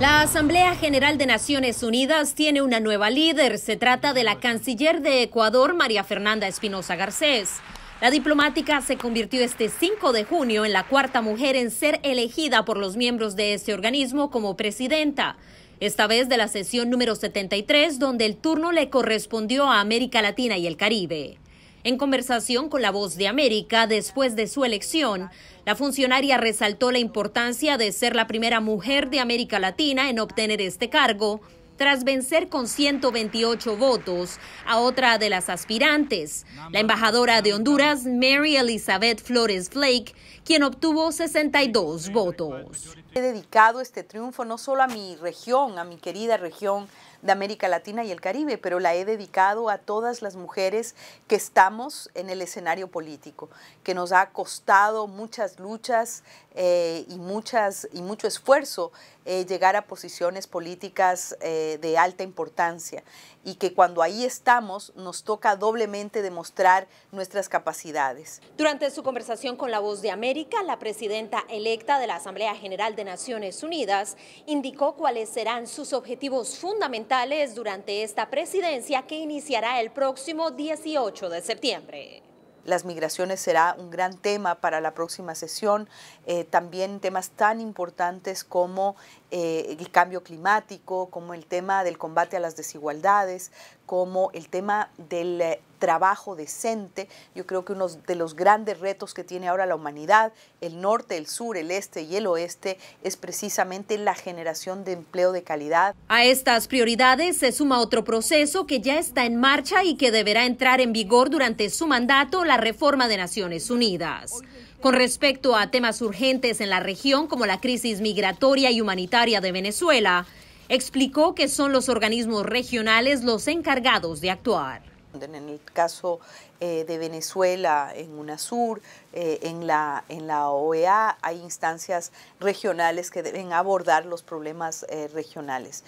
La Asamblea General de Naciones Unidas tiene una nueva líder. Se trata de la canciller de Ecuador, María Fernanda Espinosa Garcés. La diplomática se convirtió este 5 de junio en la cuarta mujer en ser elegida por los miembros de este organismo como presidenta. Esta vez de la sesión número 73, donde el turno le correspondió a América Latina y el Caribe. En conversación con La Voz de América, después de su elección, la funcionaria resaltó la importancia de ser la primera mujer de América Latina en obtener este cargo tras vencer con 128 votos a otra de las aspirantes, la embajadora de Honduras, Mary Elizabeth Flores Flake, quien obtuvo 62 votos. He dedicado este triunfo no solo a mi región, a mi querida región de América Latina y el Caribe, pero la he dedicado a todas las mujeres que estamos en el escenario político, que nos ha costado muchas luchas eh, y, muchas, y mucho esfuerzo eh, llegar a posiciones políticas eh, de alta importancia y que cuando ahí estamos nos toca doblemente demostrar nuestras capacidades. Durante su conversación con La Voz de América, la presidenta electa de la Asamblea General de Naciones Unidas indicó cuáles serán sus objetivos fundamentales durante esta presidencia que iniciará el próximo 18 de septiembre. Las migraciones será un gran tema para la próxima sesión. Eh, también temas tan importantes como eh, el cambio climático, como el tema del combate a las desigualdades, como el tema del eh, trabajo decente. Yo creo que uno de los grandes retos que tiene ahora la humanidad, el norte, el sur, el este y el oeste, es precisamente la generación de empleo de calidad. A estas prioridades se suma otro proceso que ya está en marcha y que deberá entrar en vigor durante su mandato, la reforma de Naciones Unidas. Con respecto a temas urgentes en la región como la crisis migratoria y humanitaria de Venezuela, explicó que son los organismos regionales los encargados de actuar. En el caso eh, de Venezuela, en UNASUR, eh, en, la, OEA, e hay instancias regionales que deben abordar los problemas eh, regionales.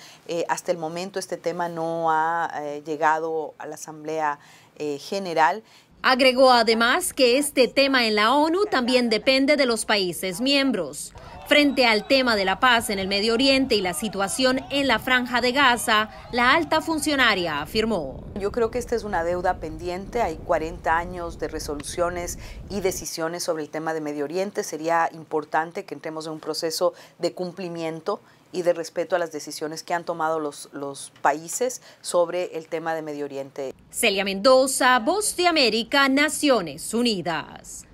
hasta el momento este tema no ha llegado a la Asamblea General. Agregó además que este tema en la ONU también depende de los países miembros. Frente al tema de la paz en el Medio Oriente y la situación en la franja de Gaza, la alta funcionaria afirmó. Yo creo que esta es una deuda pendiente, hay 40 años de resoluciones y decisiones sobre el tema de Medio Oriente, sería importante que entremos en un proceso de cumplimiento y de respeto a las decisiones que han tomado los, países sobre el tema de Medio Oriente. Celia Mendoza, Voz de América, Naciones Unidas.